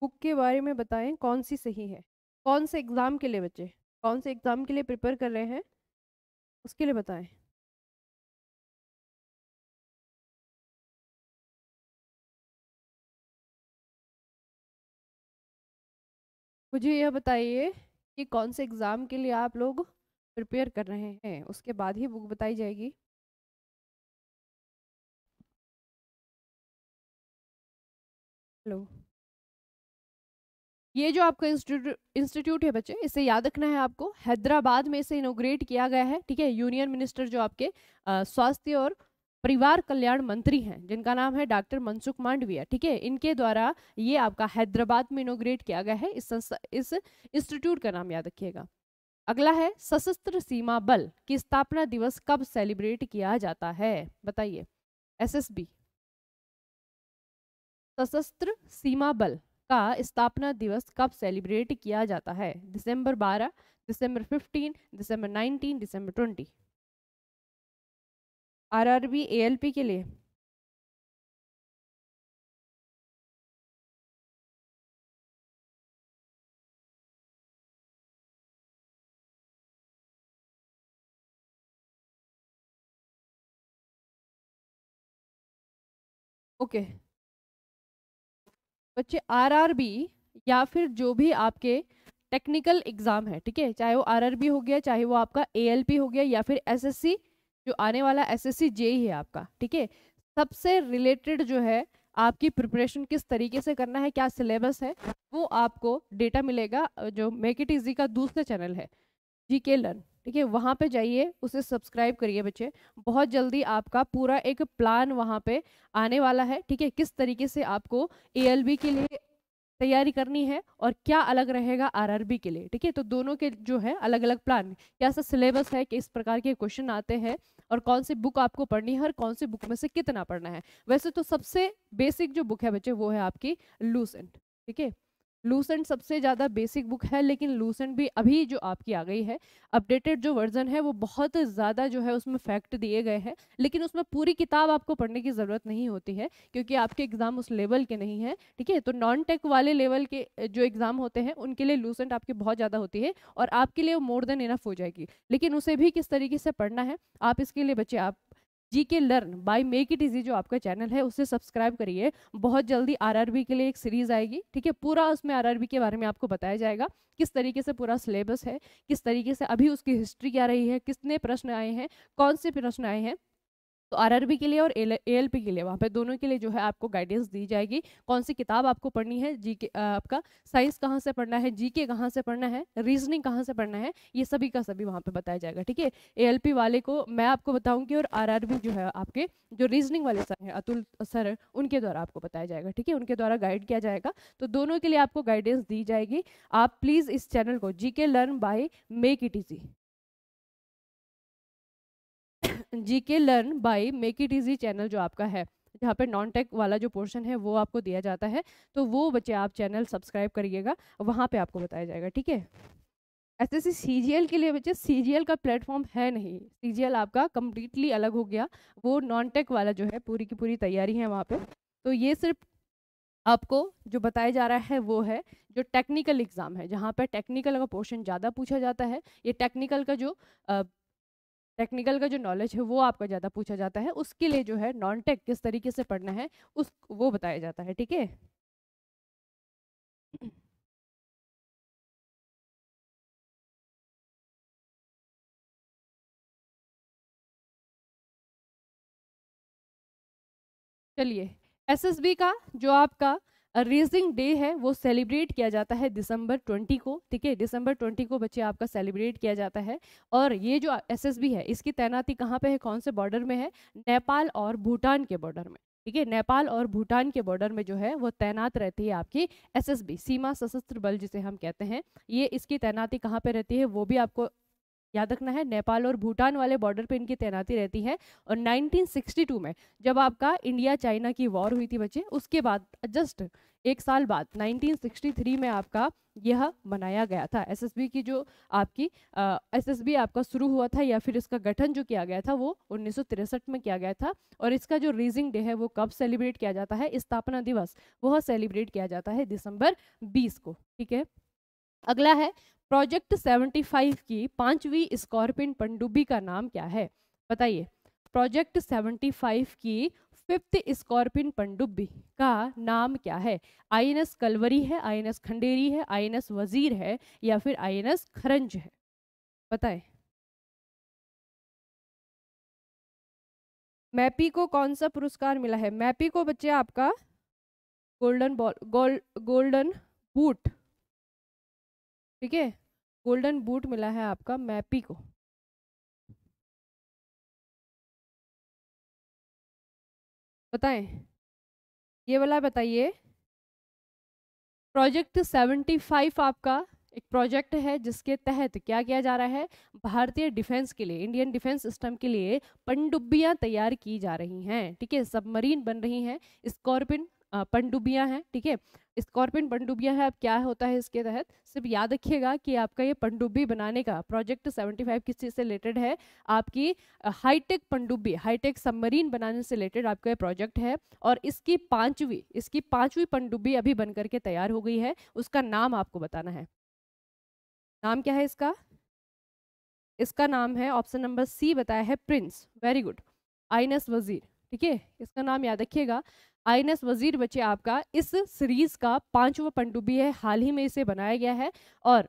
बुक के बारे में बताएं कौन सी सही है कौन से एग्ज़ाम के लिए बच्चे कौन से एग्ज़ाम के लिए प्रिपेयर कर रहे हैं उसके लिए बताएं मुझे यह बताइए कि कौन से एग्ज़ाम के लिए आप लोग प्रिपेयर कर रहे हैं उसके बाद ही बुक बताई जाएगी हेलो ये जो आपका इंस्टीट्यूट है बच्चे इसे याद रखना है आपको हैदराबाद में इसे इनोग्रेट किया गया है ठीक है यूनियन मिनिस्टर जो आपके स्वास्थ्य और परिवार कल्याण मंत्री हैं जिनका नाम है डॉक्टर मनसुख मांडविया ठीक है इनके द्वारा ये आपका हैदराबाद में इनोग्रेट किया गया है इस इस इंस्टीट्यूट का नाम याद रखिएगा अगला है सशस्त्र सीमा बल की स्थापना दिवस कब सेलिब्रेट किया जाता है बताइए एसएसबी सशस्त्र सीमा बल का स्थापना दिवस कब सेलिब्रेट किया जाता है दिसंबर 12, दिसंबर 15, दिसंबर 19, दिसंबर 20 आरआरबी एएलपी के लिए ओके okay. बच्चे आरआरबी या फिर जो भी आपके टेक्निकल एग्ज़ाम है ठीक है चाहे वो आरआरबी हो गया चाहे वो आपका एएलपी हो गया या फिर एसएससी जो आने वाला एसएससी जेई है आपका ठीक है सबसे रिलेटेड जो है आपकी प्रिपरेशन किस तरीके से करना है क्या सिलेबस है वो आपको डेटा मिलेगा जो मेक इट इजी का दूसरा चैनल है जी के लर्न ठीक है वहाँ पे जाइए उसे सब्सक्राइब करिए बच्चे बहुत जल्दी आपका पूरा एक प्लान वहाँ पे आने वाला है ठीक है किस तरीके से आपको ए के लिए तैयारी करनी है और क्या अलग रहेगा आरआरबी के लिए ठीक है तो दोनों के जो है अलग अलग प्लान क्या सा सिलेबस है कि इस प्रकार के क्वेश्चन आते हैं और कौन सी बुक आपको पढ़नी है और कौन सी बुक में से कितना पढ़ना है वैसे तो सबसे बेसिक जो बुक है बच्चे वो है आपकी लूसेंट ठीक है लूसेंट सबसे ज़्यादा बेसिक बुक है लेकिन लूसेंट भी अभी जो आपकी आ गई है अपडेटेड जो वर्जन है वो बहुत ज़्यादा जो है उसमें फैक्ट दिए गए हैं लेकिन उसमें पूरी किताब आपको पढ़ने की ज़रूरत नहीं होती है क्योंकि आपके एग्ज़ाम उस लेवल के नहीं हैं ठीक है तो नॉन टेक वाले लेवल के जो एग्ज़ाम होते हैं उनके लिए लूसेंट आपकी बहुत ज़्यादा होती है और आपके लिए मोर देन इनफ हो जाएगी लेकिन उसे भी किस तरीके से पढ़ना है आप इसके लिए बच्चे आप G K learn by make it easy जो आपका चैनल है उसे सब्सक्राइब करिए बहुत जल्दी आरआरबी के लिए एक सीरीज़ आएगी ठीक है पूरा उसमें आरआरबी के बारे में आपको बताया जाएगा किस तरीके से पूरा सिलेबस है किस तरीके से अभी उसकी हिस्ट्री क्या रही है कितने प्रश्न आए हैं कौन से प्रश्न आए हैं तो आरआरबी के लिए और एएलपी के लिए वहाँ पे दोनों के लिए जो है आपको गाइडेंस दी जाएगी कौन सी किताब आपको पढ़नी है जी के आपका साइंस कहाँ से पढ़ना है जी के कहाँ से पढ़ना है रीजनिंग कहाँ से पढ़ना है ये सभी का सभी वहाँ पे बताया जाएगा ठीक है एएलपी वाले को मैं आपको बताऊँगी और आर जो है आपके जो रीजनिंग वाले सर हैं अतुल सर उनके द्वारा आपको बताया जाएगा ठीक है उनके द्वारा गाइड किया जाएगा तो दोनों के लिए आपको गाइडेंस दी जाएगी आप प्लीज़ इस चैनल को G K learn by make it easy G K learn by make it easy channel जो आपका है जहाँ पे नॉन टेक वाला जो पोर्शन है वो आपको दिया जाता है तो वो बच्चे आप चैनल सब्सक्राइब करिएगा वहाँ पे आपको बताया जाएगा ठीक है ऐसे से सी के लिए बच्चे सी का प्लेटफॉर्म है नहीं सी आपका कम्प्लीटली अलग हो गया वो नॉन टेक वाला जो है पूरी की पूरी तैयारी है वहाँ पर तो ये सिर्फ आपको जो बताया जा रहा है वो है जो टेक्निकल एग्ज़ाम है जहाँ पर टेक्निकल का पोर्शन ज़्यादा पूछा जाता है ये टेक्निकल का जो टेक्निकल का जो नॉलेज है वो आपका ज़्यादा पूछा जाता है उसके लिए जो है नॉन टेक किस तरीके से पढ़ना है उस वो बताया जाता है ठीक है चलिए एसएसबी का जो आपका रेसिंग डे है वो सेलिब्रेट किया जाता है दिसंबर ट्वेंटी को ठीक है दिसंबर ट्वेंटी को बच्चे आपका सेलिब्रेट किया जाता है और ये जो एस है इसकी तैनाती कहाँ पे है कौन से बॉर्डर में है नेपाल और भूटान के बॉर्डर में ठीक है नेपाल और भूटान के बॉर्डर में जो है वो तैनात रहती है आपकी एसएसबी सीमा सशस्त्र बल जिसे हम कहते हैं ये इसकी तैनाती कहाँ पे रहती है वो भी आपको याद रखना है नेपाल और भूटान वाले बॉर्डर पे इनकी तैनाती रहती है और 1962 में जब आपका इंडिया चाइना की वॉर हुई थी बच्चे उसके बाद जस्ट एक साल बाद 1963 में आपका यह बनाया गया था एसएसबी की जो आपकी एसएसबी आपका शुरू हुआ था या फिर इसका गठन जो किया गया था वो उन्नीस में किया गया था और इसका जो रीजिंग डे है वो कब सेलिब्रेट किया जाता है स्थापना दिवस वह सेलिब्रेट किया जाता है दिसंबर बीस को ठीक है अगला है प्रोजेक्ट 75 की पांचवी स्कॉर्पिन पनडुब्बी का नाम क्या है बताइए प्रोजेक्ट 75 की फिफ्थ स्कॉर्पिन पंडुबी का नाम क्या है आईएनएस कलवरी है आईएनएस खंडेरी है आईएनएस वजीर है या फिर आईएनएस खरंज है बताए मैपी को कौन सा पुरस्कार मिला है मैपी को बच्चे आपका golden ball gold golden boot ठीक है गोल्डन बूट मिला है आपका मैपी को बताएं ये वाला बताइए प्रोजेक्ट सेवेंटी फाइव आपका एक प्रोजेक्ट है जिसके तहत क्या किया जा रहा है भारतीय डिफेंस के लिए इंडियन डिफेंस सिस्टम के लिए पनडुब्बियां तैयार की जा रही हैं ठीक है सबमरीन बन रही हैं स्कॉर्पिन पनडुब्बियाँ हैं ठीक है स्कॉर्पियन पनडुब्बियाँ हैं अब क्या होता है इसके तहत सिर्फ याद रखिएगा कि आपका ये पनडुब्बी बनाने का प्रोजेक्ट 75 किस चीज़ से रिलेटेड है आपकी हाईटेक पनडुब्बी हाईटेक सबमरीन बनाने से रिलेटेड आपका ये प्रोजेक्ट है और इसकी पाँचवीं इसकी पाँचवीं पनडुब्बी अभी बन करके तैयार हो गई है उसका नाम आपको बताना है नाम क्या है इसका इसका नाम है ऑप्शन नंबर सी बताया है प्रिंस वेरी गुड आइनस वजीर ठीक है इसका नाम याद रखिएगा आईएनएस वजीर बच्चे आपका इस सीरीज का पांचवा पंडुबी है हाल ही में इसे बनाया गया है और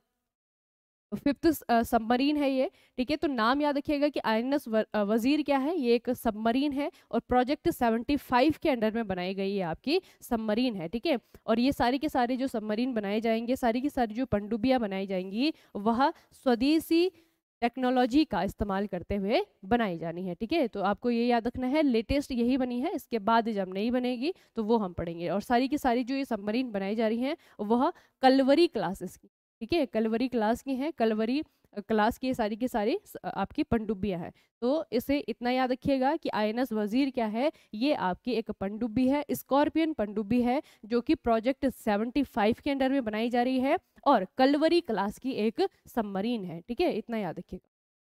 फिफ्थ सबमरीन है ये ठीक है तो नाम याद रखिएगा कि आईएनएस वजीर क्या है ये एक सबमरीन है और प्रोजेक्ट 75 के अंडर में बनाई गई है आपकी सबमरीन है ठीक है और ये सारी के सारे जो सबमरीन बनाए जाएंगे सारी की सारी जो पंडुबियाँ बनाई जाएंगी वह स्वदेशी टेक्नोलॉजी का इस्तेमाल करते हुए बनाई जानी है ठीक है तो आपको ये याद रखना है लेटेस्ट यही बनी है इसके बाद जब नहीं बनेगी तो वो हम पढ़ेंगे और सारी की सारी जो ये सबमरीन बनाई जा रही है वह कलवरी क्लासेस की ठीक है कलवरी क्लास की है कलवरी क्लास की सारी की सारी आपकी पनडुब्बियाँ हैं तो इसे इतना याद रखिएगा कि आई वजीर क्या है ये आपकी एक पनडुब्बी है स्कॉर्पियन पनडुब्बी है जो कि प्रोजेक्ट 75 के अंडर में बनाई जा रही है और कलवरी क्लास की एक सबमरीन है ठीक है इतना याद रखिएगा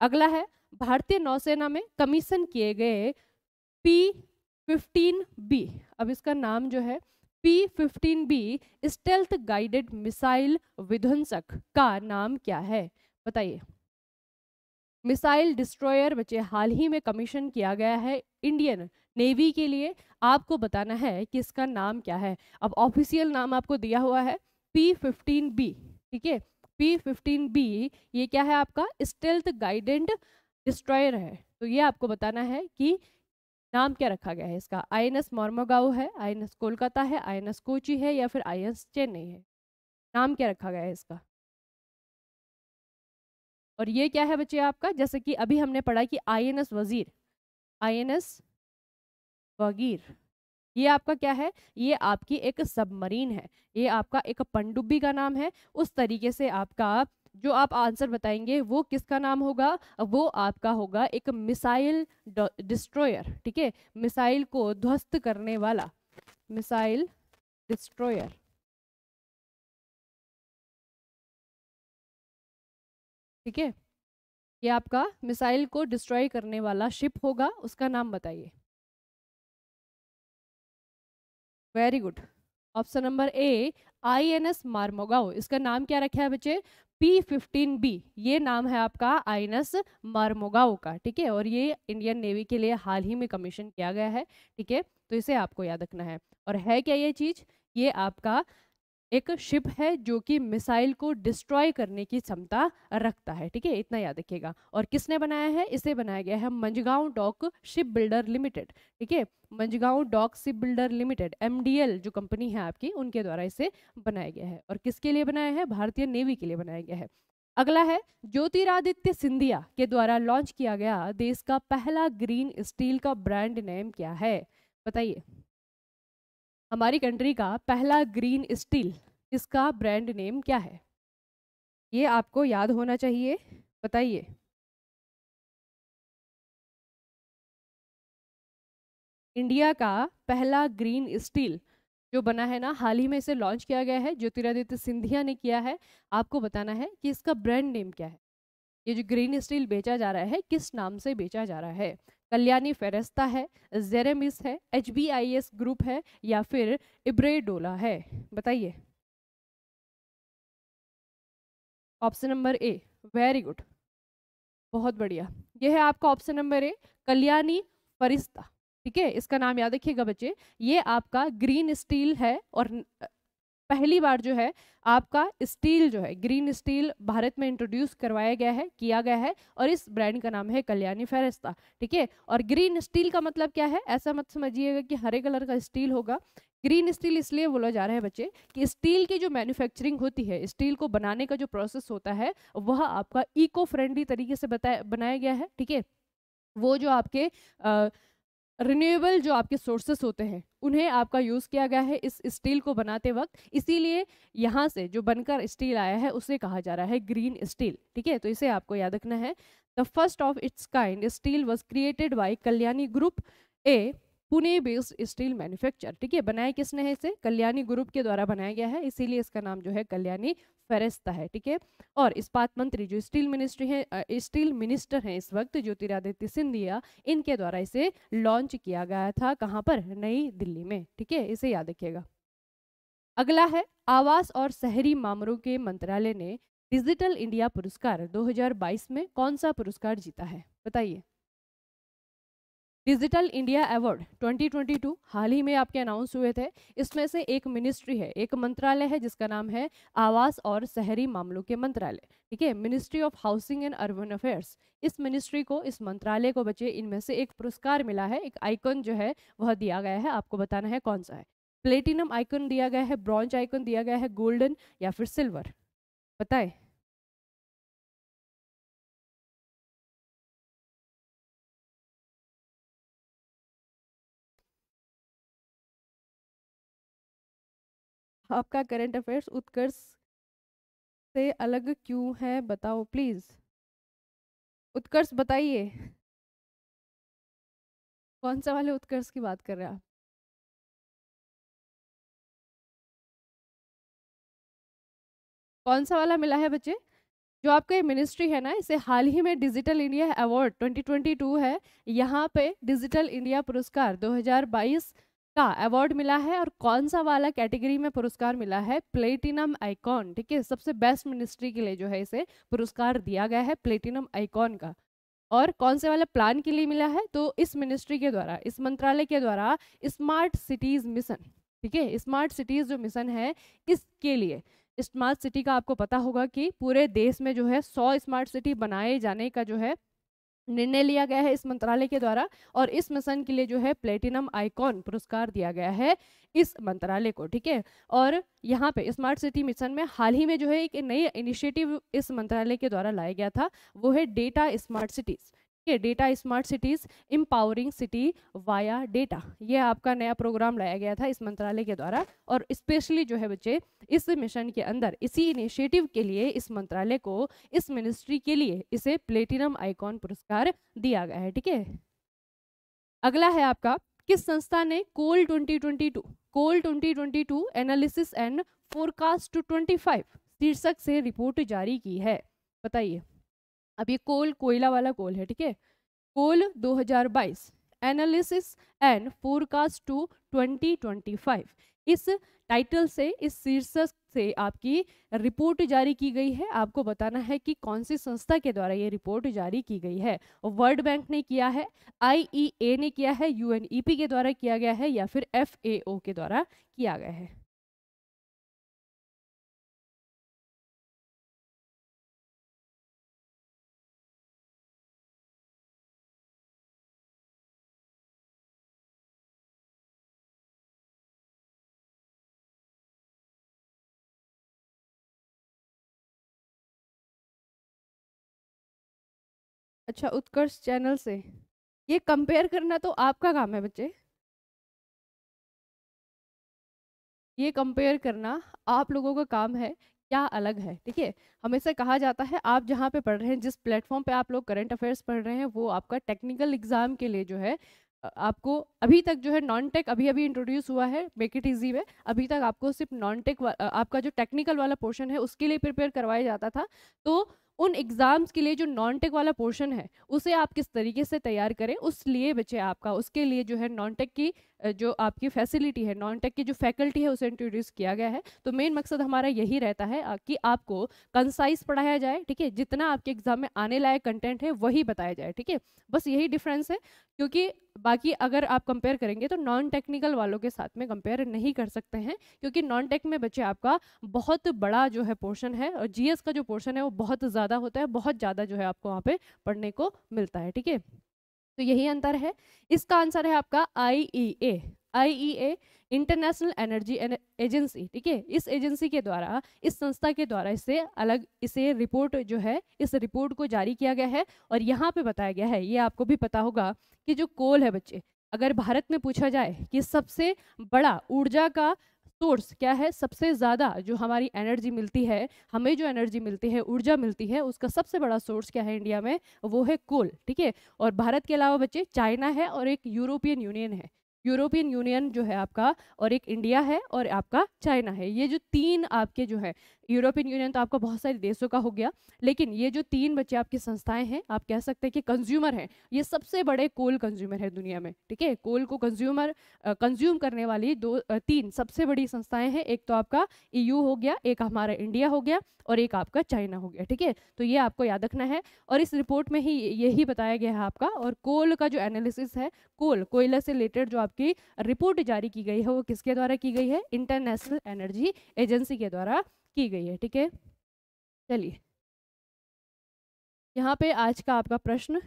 अगला है भारतीय नौसेना में कमीशन किए गए पी फिफ्टीन बी अब इसका नाम जो है P fifteen B stealth guided missile विध्वंसक का नाम क्या है बताइए मिसाइल डिस्ट्रॉयर बच्चे हाल ही में कमीशन किया गया है इंडियन नेवी के लिए आपको बताना है कि इसका नाम क्या है अब ऑफिशियल नाम आपको दिया हुआ है पी फिफ्टीन बी ठीक है पी फिफ्टीन बी ये क्या है आपका स्टेल्थ गाइडेंट डिस्ट्रॉयर है तो ये आपको बताना है कि नाम क्या रखा गया है इसका आई एन एस मॉर्मोगाओ है आई एन एस कोलकाता है आई एन एस कोची है या फिर आई एन एस चेन्नई है नाम क्या रखा गया है इसका और ये क्या है बच्चे आपका जैसे कि अभी हमने पढ़ा कि आईएनएस वजीर आईएनएस वगीर ये आपका क्या है ये आपकी एक सबमरीन है ये आपका एक पनडुब्बी का नाम है उस तरीके से आपका जो आप आंसर बताएंगे वो किसका नाम होगा वो आपका होगा एक मिसाइल डिस्ट्रॉयर ठीक है मिसाइल को ध्वस्त करने वाला मिसाइल डिस्ट्रॉयर ठीक है ये आपका मिसाइल को डिस्ट्रॉय करने वाला शिप होगा उसका नाम बताइए very good option number A I N S Mormugao इसका नाम क्या रखा है बच्चे पी फिफ्टीन बी ये नाम है आपका आई एन एस मारमोगाओ का ठीक है और ये इंडियन नेवी के लिए हाल ही में कमीशन किया गया है ठीक है तो इसे आपको याद रखना है और है क्या ये चीज़ ये आपका एक शिप है जो कि मिसाइल को डिस्ट्रॉय करने की क्षमता रखता है ठीक है इतना याद रखिएगा और किसने बनाया है इसे बनाया गया है Mazagon dock ship builder limited ठीक है Mazagon dock ship builder limited M जो कंपनी है आपकी उनके द्वारा इसे बनाया गया है और किसके लिए बनाया है भारतीय नेवी के लिए बनाया गया है अगला है ज्योतिरादित्य सिंधिया के द्वारा लॉन्च किया गया देश का पहला ग्रीन स्टील का ब्रांड नेम क्या है बताइए हमारी कंट्री का पहला ग्रीन स्टील इसका ब्रांड नेम क्या है ये आपको याद होना चाहिए बताइए इंडिया का पहला ग्रीन स्टील जो बना है ना हाल ही में इसे लॉन्च किया गया है ज्योतिरादित्य सिंधिया ने किया है आपको बताना है कि इसका ब्रांड नेम क्या है ये जो ग्रीन स्टील बेचा जा रहा है किस नाम से बेचा जा रहा है कल्याणी फेरेस्ता है जेरेमिस है एच ग्रुप है या फिर इब्रेडोला है बताइए option number A very good बहुत बढ़िया यह है आपका ऑप्शन नंबर ए कल्याणी फरिश्ता ठीक है इसका नाम याद रखिएगा बच्चे ये आपका ग्रीन स्टील है और पहली बार जो है आपका स्टील जो है ग्रीन स्टील भारत में इंट्रोड्यूस करवाया गया है किया गया है और इस ब्रांड का नाम है कल्याणी फेरिस्ता ठीक है और ग्रीन स्टील का मतलब क्या है ऐसा मत समझिएगा कि हरे कलर का स्टील होगा ग्रीन स्टील इसलिए बोला जा रहा है बच्चे कि स्टील की जो मैन्युफैक्चरिंग होती है स्टील को बनाने का जो प्रोसेस होता है वह आपका इको फ्रेंडली तरीके से बताया बनाया गया है ठीक है वो जो आपके आ, रिन्यूएबल जो आपके सोर्सेस होते हैं उन्हें आपका यूज़ किया गया है इस स्टील को बनाते वक्त इसीलिए यहाँ से जो बनकर स्टील आया है उसे कहा जा रहा है ग्रीन स्टील ठीक है तो इसे आपको याद रखना है the first of its kind steel was created by Kalyani group a Pune based steel manufacture ठीक है बनाया किसने है इसे कल्याणी ग्रुप के द्वारा बनाया गया है इसीलिए इसका नाम जो है कल्याणी फेरेस्ता है ठीक है और इस्पात मंत्री जो स्टील मिनिस्ट्री है स्टील मिनिस्टर हैं इस वक्त ज्योतिरादित्य सिंधिया इनके द्वारा इसे लॉन्च किया गया था कहाँ पर नई दिल्ली में ठीक है इसे याद रखिएगा अगला है आवास और शहरी मामलों के मंत्रालय ने डिजिटल इंडिया पुरस्कार 2022 में कौन सा पुरस्कार जीता है बताइए डिजिटल इंडिया अवार्ड 2022 हाल ही में आपके अनाउंस हुए थे इसमें से एक मिनिस्ट्री है एक मंत्रालय है जिसका नाम है आवास और शहरी मामलों के मंत्रालय ठीक है ministry of housing and urban affairs इस मिनिस्ट्री को इस मंत्रालय को बचे इनमें से एक पुरस्कार मिला है एक आइकन जो है वह दिया गया है आपको बताना है कौन सा है प्लेटिनम आइकन दिया गया है ब्रॉन्ज आइकन दिया गया है गोल्डन या फिर सिल्वर बताए आपका करंट अफेयर्स उत्कर्ष से अलग क्यों है बताओ प्लीज़ उत्कर्ष बताइए कौन सा वाले उत्कर्ष की बात कर रहे हैं आप कौन सा वाला मिला है बच्चे जो आपका मिनिस्ट्री है ना इसे हाल ही में डिजिटल इंडिया अवार्ड 2022 है यहाँ पे डिजिटल इंडिया पुरस्कार 2022 का अवार्ड मिला है और कौन सा वाला कैटेगरी में पुरस्कार मिला है प्लेटिनम आइकॉन ठीक है सबसे बेस्ट मिनिस्ट्री के लिए जो है इसे पुरस्कार दिया गया है प्लेटिनम आइकॉन का और कौन से वाला प्लान के लिए मिला है तो इस मिनिस्ट्री के द्वारा इस मंत्रालय के द्वारा स्मार्ट सिटीज़ मिशन ठीक है स्मार्ट सिटीज़ जो मिशन है इसके लिए स्मार्ट सिटी का आपको पता होगा कि पूरे देश में जो है सौ स्मार्ट सिटी बनाए जाने का जो है निर्णय लिया गया है इस मंत्रालय के द्वारा और इस मिशन के लिए जो है प्लेटिनम आइकॉन पुरस्कार दिया गया है इस मंत्रालय को ठीक है और यहाँ पे स्मार्ट सिटी मिशन में हाल ही में जो है एक नई इनिशिएटिव इस मंत्रालय के द्वारा लाया गया था वो है डेटा स्मार्ट सिटीज़ है data smart cities empowering city via data ये आपका नया प्रोग्राम लाया गया था इस मंत्रालय के द्वारा और स्पेशली जो है बच्चे इस मिशन के अंदर इसी इनिशिएटिव के लिए इस मंत्रालय को इस मिनिस्ट्री के लिए इसे प्लेटिनम आइकॉन पुरस्कार दिया गया है ठीक है अगला है आपका किस संस्था ने coal twenty twenty two coal twenty twenty two analysis and forecast twenty five शीर्षक से रिपोर्ट जारी की है बताइए अब ये कोल कोयला वाला कोल है ठीक है coal 2022 analysis and forecast to 2025 इस टाइटल से इस शीर्षक से आपकी रिपोर्ट जारी की गई है आपको बताना है कि कौन सी संस्था के द्वारा ये रिपोर्ट जारी की गई है वर्ल्ड बैंक ने किया है आईईए e ने किया है यूएनईपी e के द्वारा किया गया है या फिर एफएओ के द्वारा किया गया है अच्छा उत्कर्ष चैनल से ये कंपेयर करना तो आपका काम है बच्चे ये कंपेयर करना आप लोगों का काम है क्या अलग है ठीक है हमेशा कहा जाता है आप जहाँ पे पढ़ रहे हैं जिस प्लेटफॉर्म पे आप लोग करंट अफेयर्स पढ़ रहे हैं वो आपका टेक्निकल एग्जाम के लिए जो है आपको अभी तक जो है नॉन टेक अभी अभी इंट्रोड्यूस हुआ है मेक इट इजी में अभी तक आपको सिर्फ नॉन टेक आपका जो टेक्निकल वाला पोर्शन है उसके लिए प्रिपेयर करवाया जाता था तो उन एग्ज़ाम्स के लिए जो नॉन टेक वाला पोर्शन है उसे आप किस तरीके से तैयार करें उस लिए बचे आपका उसके लिए जो है नॉन टेक की जो आपकी फैसिलिटी है नॉन टेक की जो फैकल्टी है उसे इंट्रोड्यूस किया गया है तो मेन मकसद हमारा यही रहता है कि आपको कंसाइज पढ़ाया जाए ठीक है जितना आपके एग्जाम में आने लायक कंटेंट है वही बताया जाए ठीक है बस यही डिफरेंस है क्योंकि बाकी अगर आप कंपेयर करेंगे तो नॉन टेक्निकल वालों के साथ में कंपेयर नहीं कर सकते हैं क्योंकि नॉन टेक में बच्चे आपका बहुत बड़ा जो है पोर्शन है और जीएस का जो पोर्शन है वो बहुत ज़्यादा होता है बहुत ज़्यादा जो है आपको वहाँ पे पढ़ने को मिलता है ठीक है तो यही अंतर है इसका आंसर है आपका I E A I E A international energy agency ठीक है इस एजेंसी के द्वारा इस संस्था के द्वारा इसे अलग इसे रिपोर्ट जो है इस रिपोर्ट को जारी किया गया है और यहाँ पे बताया गया है ये आपको भी पता होगा कि जो कोल है बच्चे अगर भारत में पूछा जाए कि सबसे बड़ा ऊर्जा का सोर्स क्या है सबसे ज़्यादा जो हमारी एनर्जी मिलती है हमें जो एनर्जी मिलती है ऊर्जा मिलती है उसका सबसे बड़ा सोर्स क्या है इंडिया में वो है कोल ठीक है और भारत के अलावा बच्चे चाइना है और एक यूरोपियन यूनियन है यूरोपियन यूनियन जो है आपका और एक इंडिया है और आपका चाइना है ये जो तीन आपके जो है यूरोपियन यूनियन तो आपका बहुत सारे देशों का हो गया लेकिन ये जो तीन बच्चे आपकी संस्थाएं हैं आप कह सकते हैं कि कंज्यूमर हैं ये सबसे बड़े कोल कंज्यूमर है दुनिया में ठीक है कोल को कंज्यूमर कंज्यूम करने वाली दो तीन सबसे बड़ी संस्थाएं हैं एक तो आपका ईयू e हो गया एक हमारा इंडिया हो गया और एक आपका चाइना हो गया ठीक है तो ये आपको याद रखना है और इस रिपोर्ट में ही यही बताया गया है आपका और कोल का जो एनालिसिस है कोल कोयला से रिलेटेड जो आपकी रिपोर्ट जारी की गई है वो किसके द्वारा की गई है इंटरनेशनल एनर्जी एजेंसी के द्वारा की गई है ठीक है चलिए यहाँ पे आज का आपका प्रश्न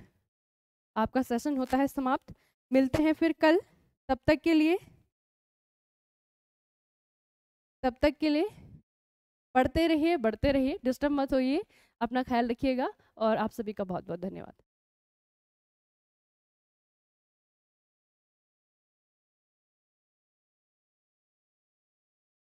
आपका सेशन होता है समाप्त मिलते हैं फिर कल तब तक के लिए तब तक के लिए पढ़ते रहिए बढ़ते रहिए डिस्टर्ब मत होइए अपना ख्याल रखिएगा और आप सभी का बहुत बहुत धन्यवाद